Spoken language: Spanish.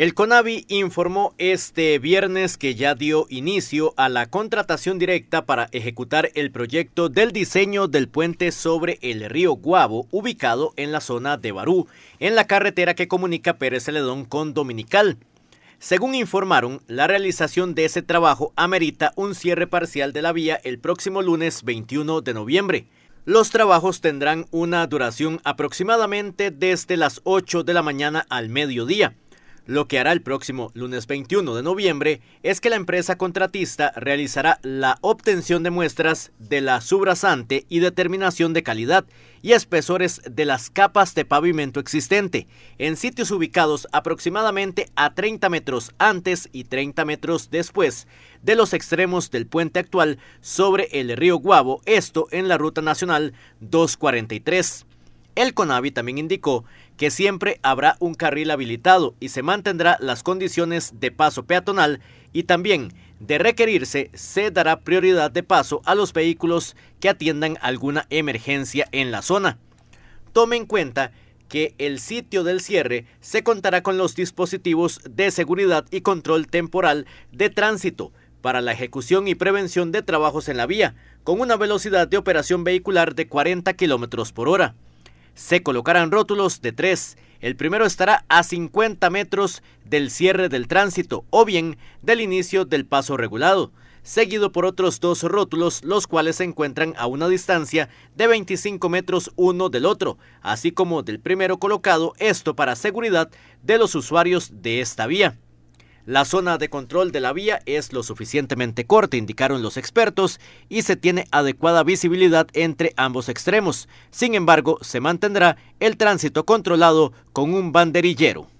El CONAVI informó este viernes que ya dio inicio a la contratación directa para ejecutar el proyecto del diseño del puente sobre el río Guabo, ubicado en la zona de Barú, en la carretera que comunica Pérez Celedón con Dominical. Según informaron, la realización de ese trabajo amerita un cierre parcial de la vía el próximo lunes 21 de noviembre. Los trabajos tendrán una duración aproximadamente desde las 8 de la mañana al mediodía. Lo que hará el próximo lunes 21 de noviembre es que la empresa contratista realizará la obtención de muestras de la subrasante y determinación de calidad y espesores de las capas de pavimento existente en sitios ubicados aproximadamente a 30 metros antes y 30 metros después de los extremos del puente actual sobre el río Guavo, esto en la Ruta Nacional 243. El CONAVI también indicó que siempre habrá un carril habilitado y se mantendrá las condiciones de paso peatonal y también de requerirse se dará prioridad de paso a los vehículos que atiendan alguna emergencia en la zona. Tome en cuenta que el sitio del cierre se contará con los dispositivos de seguridad y control temporal de tránsito para la ejecución y prevención de trabajos en la vía, con una velocidad de operación vehicular de 40 km por hora se colocarán rótulos de tres. El primero estará a 50 metros del cierre del tránsito o bien del inicio del paso regulado, seguido por otros dos rótulos, los cuales se encuentran a una distancia de 25 metros uno del otro, así como del primero colocado, esto para seguridad de los usuarios de esta vía. La zona de control de la vía es lo suficientemente corta, indicaron los expertos, y se tiene adecuada visibilidad entre ambos extremos. Sin embargo, se mantendrá el tránsito controlado con un banderillero.